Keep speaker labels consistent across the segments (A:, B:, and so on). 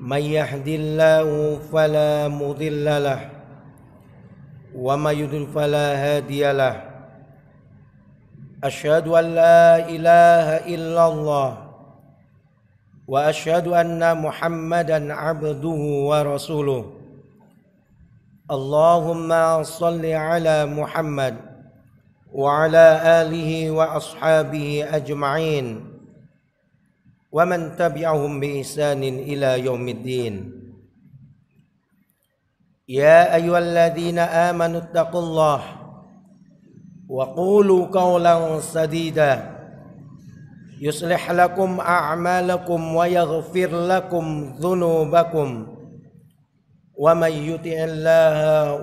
A: من يهد الله فلا مضل له ومن يضل فلا هادي له أشهد أن لا إله إلا الله وأشهد أن محمدا عبده ورسوله اللهم صل على محمد وعلى آله وأصحابه أجمعين ومن تبعهم بإحسان إلى يوم الدين يا أيها الذين آمنوا اتقوا الله وقولوا قولا سديدا يصلح لكم أعمالكم ويغفر لكم ذنوبكم ومن يطع الله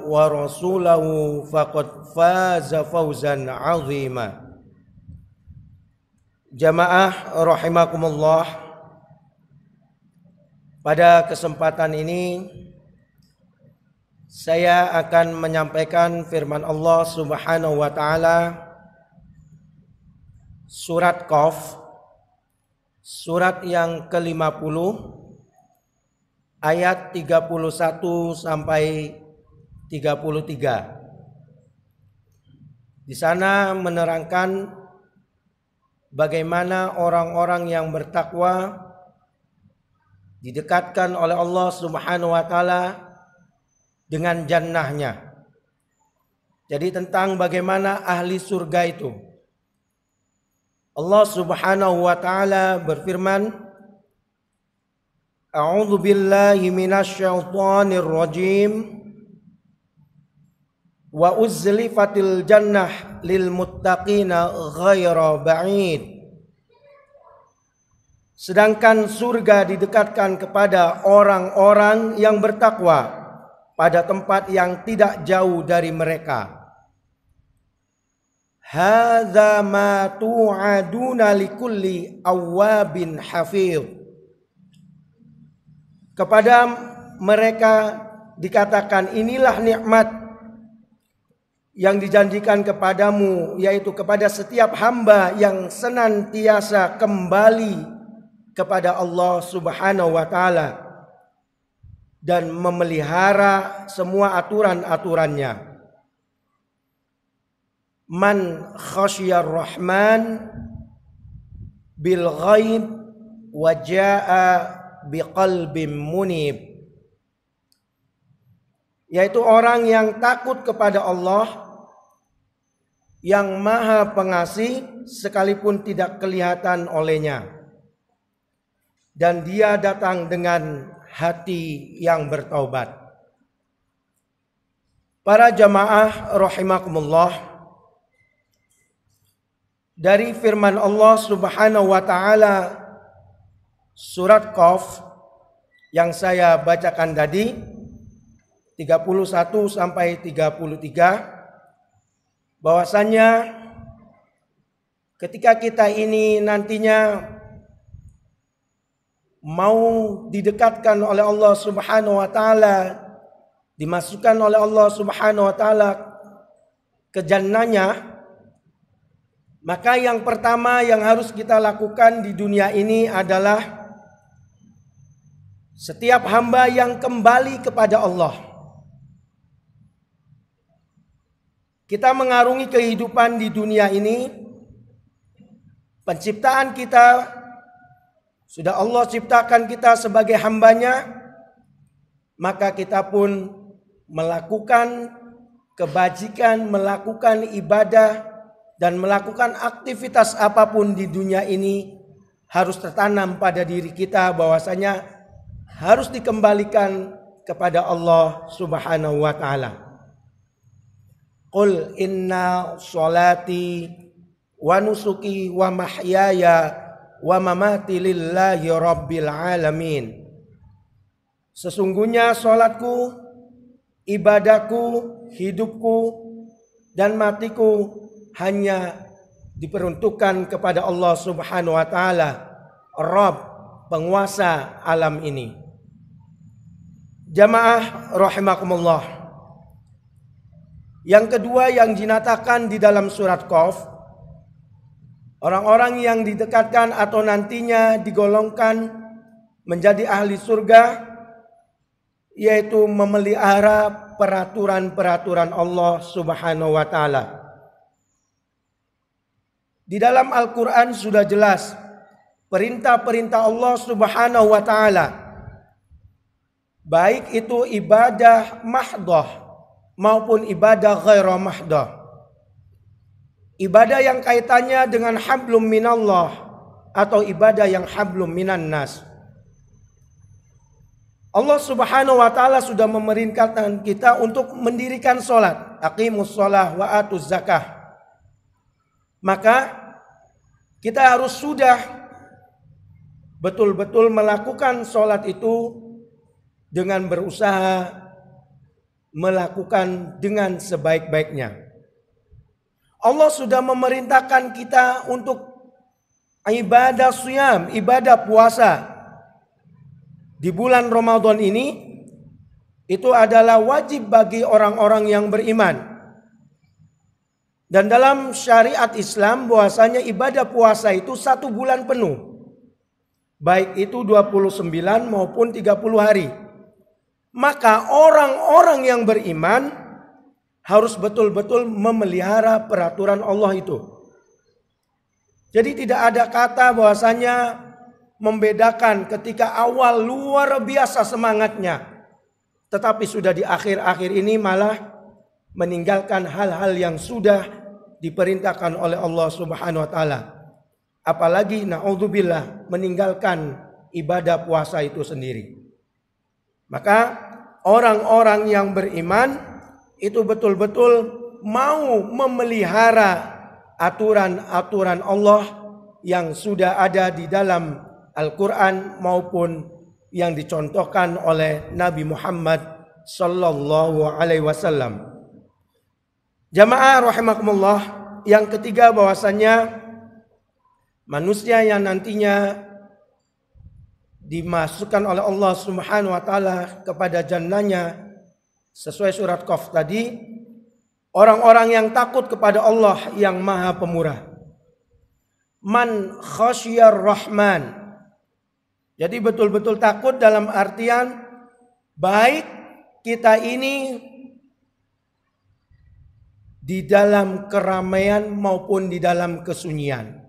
A: ورسوله فقد فاز فوزا عظيما Jamaah rahimakumullah Pada kesempatan ini saya akan menyampaikan firman Allah Subhanahu wa taala surat Qaf surat yang ke-50 ayat 31 sampai 33 di sana menerangkan bagaimana orang-orang yang bertakwa didekatkan oleh Allah Subhanahu wa taala dengan jannahnya. Jadi tentang bagaimana ahli surga itu. Allah Subhanahu wa taala berfirman, A'udzu billahi minasyaitonir rajim wa uzlifatil jannah lil muttaqina ghayra ba'id sedangkan surga didekatkan kepada orang-orang yang bertakwa pada tempat yang tidak jauh dari mereka hadza ma tu'aduna likulli awabin hafiz kepada mereka dikatakan inilah nikmat yang dijanjikan kepadamu yaitu kepada setiap hamba yang senantiasa kembali kepada Allah Subhanahu wa taala dan memelihara semua aturan-aturannya. Man khasyar rahman bil ghaib wa jaa biqalbim munib yaitu orang yang takut kepada Allah yang maha pengasih sekalipun tidak kelihatan olehnya. Dan dia datang dengan hati yang bertaubat. Para jamaah rahimakumullah dari firman Allah Subhanahu wa taala surat Qaf yang saya bacakan tadi 31 sampai 33 bahwasannya ketika kita ini nantinya mau didekatkan oleh Allah Subhanahu wa taala, dimasukkan oleh Allah Subhanahu wa taala ke jannahnya, maka yang pertama yang harus kita lakukan di dunia ini adalah setiap hamba yang kembali kepada Allah Kita mengarungi kehidupan di dunia ini. Penciptaan kita sudah Allah ciptakan kita sebagai hambanya, maka kita pun melakukan kebajikan, melakukan ibadah, dan melakukan aktivitas apapun di dunia ini harus tertanam pada diri kita bahwasanya harus dikembalikan kepada Allah Subhanahu wa taala. Qul inna salati wa nusuki wa mahyaya wa mamati lillahi rabbil alamin. Sesungguhnya sholatku, ibadahku, hidupku, dan matiku hanya diperuntukkan kepada Allah subhanahu wa ta'ala. Rabb, penguasa alam ini. Jamaah rahimakumullah. Yang kedua yang dinatakan di dalam surat Qaf Orang-orang yang didekatkan atau nantinya digolongkan menjadi ahli surga yaitu memelihara peraturan-peraturan Allah Subhanahu wa taala. Di dalam Al-Qur'an sudah jelas perintah-perintah Allah Subhanahu wa taala. Baik itu ibadah mahdoh maupun ibadah ghaira mahdah. Ibadah yang kaitannya dengan hablum minallah atau ibadah yang hablum minan nas. Allah Subhanahu wa taala sudah memerintahkan kita untuk mendirikan salat, aqimus shalah wa atuz zakah. Maka kita harus sudah betul-betul melakukan salat itu dengan berusaha melakukan dengan sebaik-baiknya. Allah sudah memerintahkan kita untuk ibadah suyam, ibadah puasa. Di bulan Ramadan ini itu adalah wajib bagi orang-orang yang beriman. Dan dalam syariat Islam bahwasanya ibadah puasa itu satu bulan penuh. Baik itu 29 maupun 30 hari maka orang-orang yang beriman harus betul-betul memelihara peraturan Allah itu. Jadi tidak ada kata bahwasanya membedakan ketika awal luar biasa semangatnya tetapi sudah di akhir-akhir ini malah meninggalkan hal-hal yang sudah diperintahkan oleh Allah Subhanahu wa taala. Apalagi naudzubillah meninggalkan ibadah puasa itu sendiri. Maka orang-orang yang beriman itu betul-betul mau memelihara aturan-aturan Allah yang sudah ada di dalam Al-Quran maupun yang dicontohkan oleh Nabi Muhammad Sallallahu Alaihi Wasallam. Jamaah rahimakumullah yang ketiga bahwasanya manusia yang nantinya dimasukkan oleh Allah Subhanahu wa taala kepada jannahnya sesuai surat Qaf tadi orang-orang yang takut kepada Allah yang Maha Pemurah. Man khasyar rahman. Jadi betul-betul takut dalam artian baik kita ini di dalam keramaian maupun di dalam kesunyian.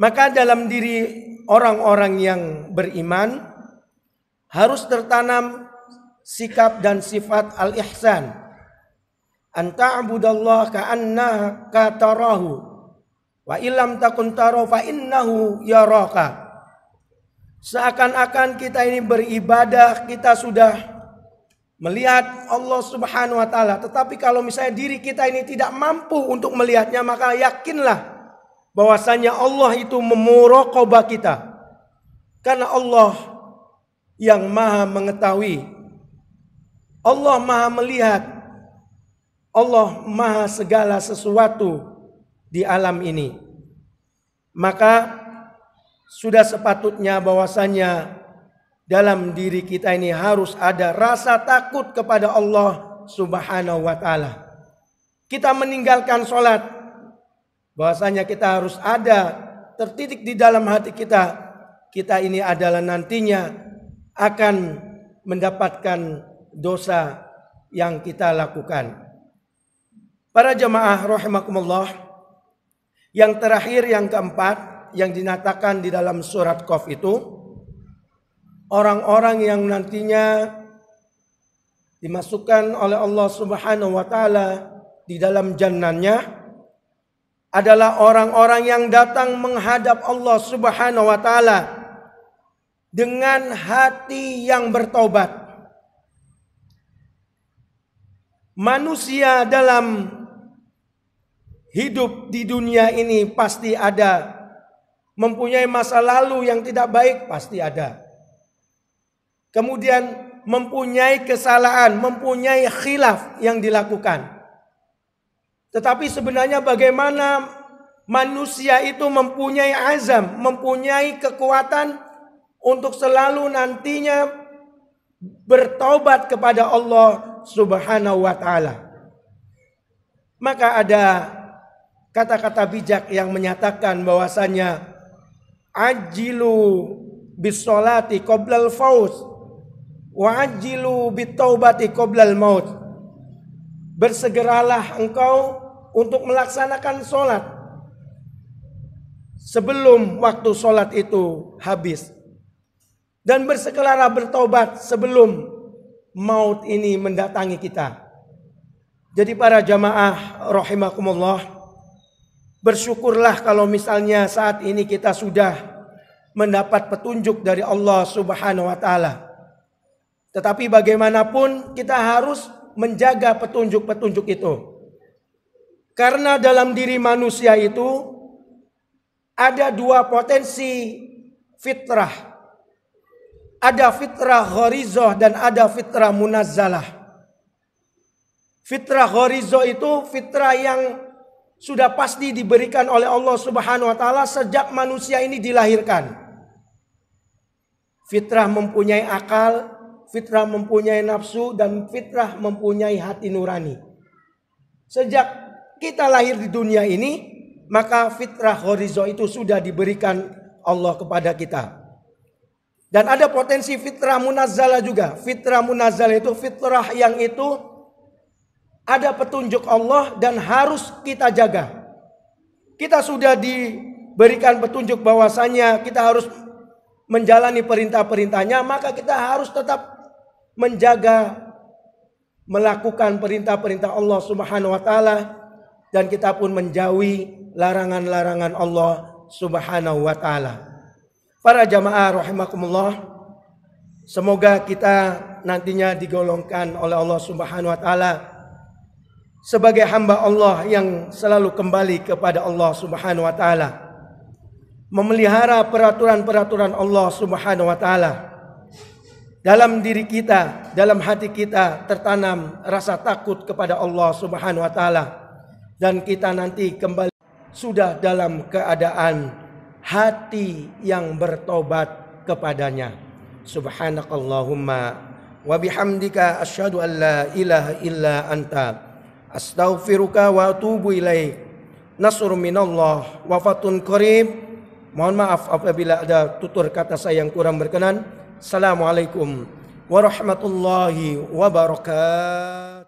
A: Maka dalam diri orang-orang yang beriman harus tertanam sikap dan sifat al-ihsan. Anta'budallaha ka'annaka tarahu wa illam takun tarahu fa innahu yaraka. Seakan-akan kita ini beribadah, kita sudah melihat Allah Subhanahu wa taala, tetapi kalau misalnya diri kita ini tidak mampu untuk melihatnya, maka yakinlah bahwasanya Allah itu memurokobah kita. Karena Allah yang Maha mengetahui. Allah Maha melihat. Allah Maha segala sesuatu di alam ini. Maka sudah sepatutnya bahwasanya dalam diri kita ini harus ada rasa takut kepada Allah Subhanahu wa taala. Kita meninggalkan sholat bahwasanya kita harus ada tertitik di dalam hati kita kita ini adalah nantinya akan mendapatkan dosa yang kita lakukan. Para jemaah rahimakumullah, yang terakhir yang keempat yang dinatakan di dalam surat Qaf itu orang-orang yang nantinya dimasukkan oleh Allah Subhanahu wa taala di dalam jannahnya adalah orang-orang yang datang menghadap Allah Subhanahu wa taala dengan hati yang bertobat. Manusia dalam hidup di dunia ini pasti ada mempunyai masa lalu yang tidak baik pasti ada. Kemudian mempunyai kesalahan, mempunyai khilaf yang dilakukan. Tetapi sebenarnya bagaimana manusia itu mempunyai azam, mempunyai kekuatan untuk selalu nantinya bertobat kepada Allah Subhanahu wa taala. Maka ada kata-kata bijak yang menyatakan bahwasanya ajilu bisolati qoblal faus wa ajilu bitaubati qoblal maut. Bersegeralah engkau untuk melaksanakan sholat sebelum waktu sholat itu habis dan bersekelara bertobat sebelum maut ini mendatangi kita. Jadi para jamaah rahimakumullah bersyukurlah kalau misalnya saat ini kita sudah mendapat petunjuk dari Allah Subhanahu wa taala. Tetapi bagaimanapun kita harus menjaga petunjuk-petunjuk itu. Karena dalam diri manusia itu ada dua potensi fitrah. Ada fitrah horizoh dan ada fitrah munazalah. Fitrah horizoh itu fitrah yang sudah pasti diberikan oleh Allah Subhanahu wa taala sejak manusia ini dilahirkan. Fitrah mempunyai akal, fitrah mempunyai nafsu dan fitrah mempunyai hati nurani. Sejak kita lahir di dunia ini, maka fitrah horizo itu sudah diberikan Allah kepada kita. Dan ada potensi fitrah munazala juga. Fitrah munazala itu fitrah yang itu ada petunjuk Allah dan harus kita jaga. Kita sudah diberikan petunjuk bahwasanya kita harus menjalani perintah-perintahnya, maka kita harus tetap menjaga melakukan perintah-perintah Allah Subhanahu wa taala dan kita pun menjauhi larangan-larangan Allah Subhanahu wa taala. Para jamaah rahimakumullah, semoga kita nantinya digolongkan oleh Allah Subhanahu wa taala sebagai hamba Allah yang selalu kembali kepada Allah Subhanahu wa taala. Memelihara peraturan-peraturan Allah Subhanahu wa taala. Dalam diri kita, dalam hati kita tertanam rasa takut kepada Allah Subhanahu wa taala dan kita nanti kembali sudah dalam keadaan hati yang bertobat kepadanya. Subhanakallahumma wa bihamdika asyhadu an la ilaha illa anta astaghfiruka wa atubu ilaik. Nasr minallah wa fatun karim. Mohon maaf apabila ada tutur kata saya yang kurang berkenan. Assalamualaikum warahmatullahi wabarakatuh.